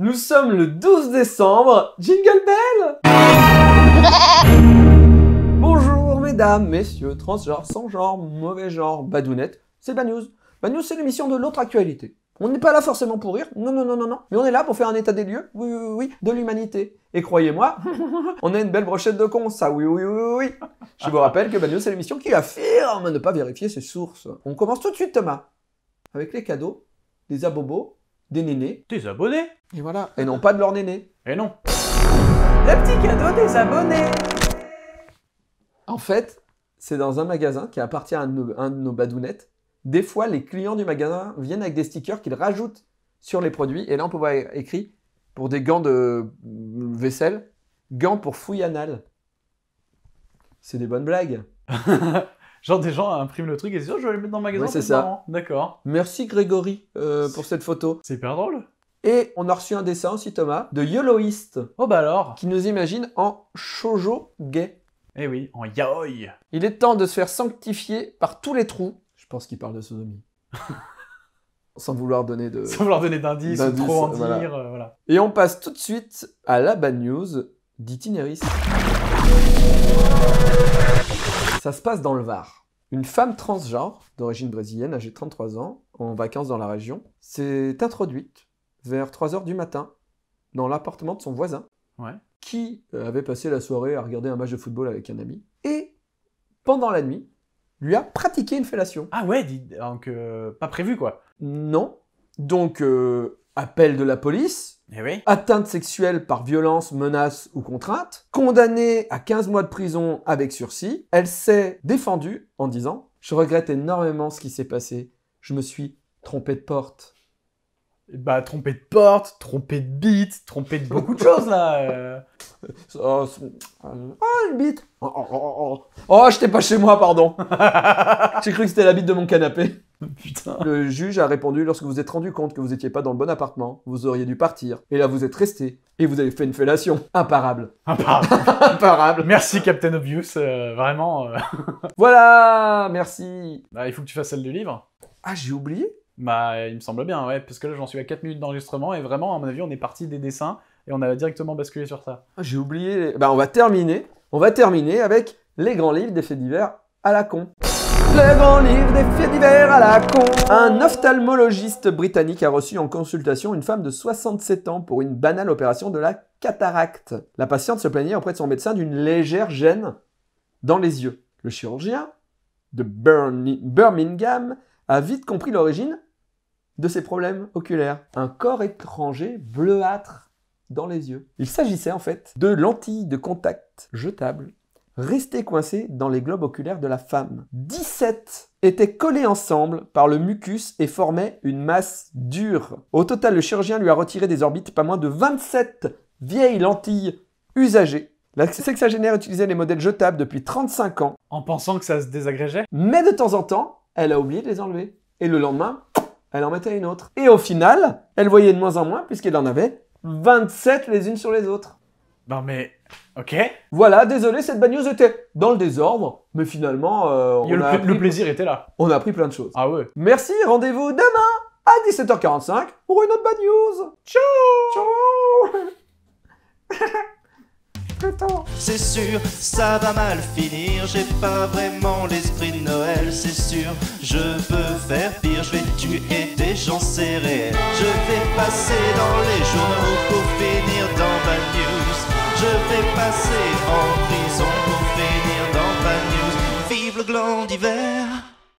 Nous sommes le 12 décembre, Jingle Bell Bonjour mesdames, messieurs, transgenres, sans genre, mauvais genre, badounette, c'est Bad News. Bad News c'est l'émission de l'autre actualité. On n'est pas là forcément pour rire, non non non non non, mais on est là pour faire un état des lieux, oui oui oui, de l'humanité. Et croyez-moi, on a une belle brochette de cons, ça oui oui oui oui. Je vous rappelle que Bad News c'est l'émission qui affirme ne pas vérifier ses sources. On commence tout de suite Thomas, avec les cadeaux, les abobos des nénés. Des abonnés Et voilà. Et non pas de leurs nénés. Et non. Le petit cadeau des abonnés En fait, c'est dans un magasin qui appartient à un de, nos, badounettes. Des fois, les clients du magasin viennent avec des stickers qu'ils rajoutent sur les produits. Et là, on peut voir écrit pour des gants de vaisselle, gants pour fouilles C'est des bonnes blagues. Genre des gens impriment le truc et disent oh, je vais le mettre dans le magasin. c'est ça. D'accord. Merci Grégory euh, pour cette photo. C'est hyper drôle. Et on a reçu un dessin aussi Thomas de Yoloist. Oh bah alors. Qui nous imagine en shoujo gay. Eh oui, en yaoi. Il est temps de se faire sanctifier par tous les trous. Je pense qu'il parle de sodomie. sans vouloir donner de sans vouloir donner d'indices trop en dire euh, Et on passe tout de suite à la bad news d'itinéris. Ça se passe dans le Var. Une femme transgenre, d'origine brésilienne, âgée de 33 ans, en vacances dans la région, s'est introduite vers 3 heures du matin dans l'appartement de son voisin, qui euh, avait passé la soirée à regarder un match de football avec un ami, et pendant la nuit, lui a pratiqué une fellation. Ah ouais, donc euh, pas prévu quoi. Non. Donc, euh, appel de la police, eh Atteinte sexuelle par violence, menace ou contrainte. Condamnée à 15 mois de prison avec sursis. Elle s'est défendue en disant Je regrette énormément ce qui s'est passé. Je me suis trompée de porte. Bah, trompée de porte, trompée de bite, trompée de beaucoup de choses là. Euh. Oh, euh, oh, une bite. Oh, oh, oh je t'ai pas chez moi, pardon. J'ai cru que c'était la bite de mon canapé. Putain. Le juge a répondu lorsque vous êtes rendu compte que vous étiez pas dans le bon appartement, vous auriez dû partir. Et là, vous êtes resté. Et vous avez fait une fellation. Imparable. Imparable. Imparable. Merci, Captain Obvious. Euh, vraiment. Euh. voilà, merci. Bah, il faut que tu fasses celle du livre. Ah, j'ai oublié Bah, il me semble bien, ouais. Parce que là, j'en suis à 4 minutes d'enregistrement. Et vraiment, à mon avis, on est parti des dessins. Et on a directement basculé sur ça. Ah, j'ai oublié. Bah, on va terminer. On va terminer avec les grands livres des divers à la con livre des d'hiver à la con. Un ophtalmologiste britannique a reçu en consultation une femme de 67 ans pour une banale opération de la cataracte. La patiente se plaignait auprès de son médecin d'une légère gêne dans les yeux. Le chirurgien de Birmingham a vite compris l'origine de ses problèmes oculaires. Un corps étranger bleuâtre dans les yeux. Il s'agissait en fait de lentilles de contact jetables restées coincées dans les globes oculaires de la femme étaient collés ensemble par le mucus et formaient une masse dure. Au total, le chirurgien lui a retiré des orbites pas moins de 27 vieilles lentilles usagées. La sexagénaire utilisait les modèles jetables depuis 35 ans. En pensant que ça se désagrégeait Mais de temps en temps, elle a oublié de les enlever. Et le lendemain, elle en mettait une autre. Et au final, elle voyait de moins en moins puisqu'elle en avait 27 les unes sur les autres. Non mais, ok. Voilà, désolé, cette bad news était dans le désordre, mais finalement, euh, le, plaisir était là. On a appris plein de choses. Ah ouais. Merci, rendez-vous demain à 17h45 pour une autre bad news. Ciao Ciao C'est sûr, ça va mal finir, j'ai pas vraiment l'esprit de Noël, c'est sûr, je peux faire pire, je vais tuer des gens, serrés je vais passer dans les journaux. C'est en prison pour finir dans ta news. Vive le gland d'hiver.